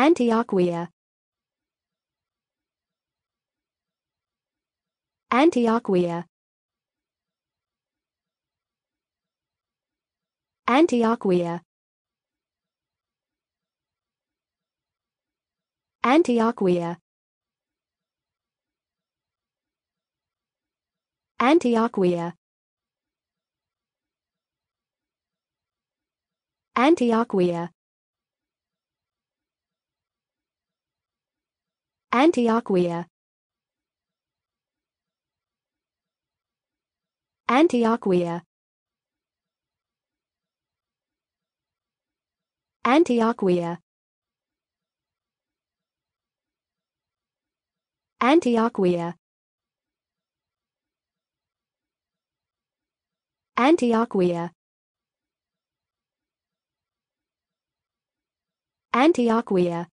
Antioquia Antioquia Antioquia Antioquia Antioquia Antioquia Antioquia Antioquia Antioquia Antioquia Antioquia Antioquia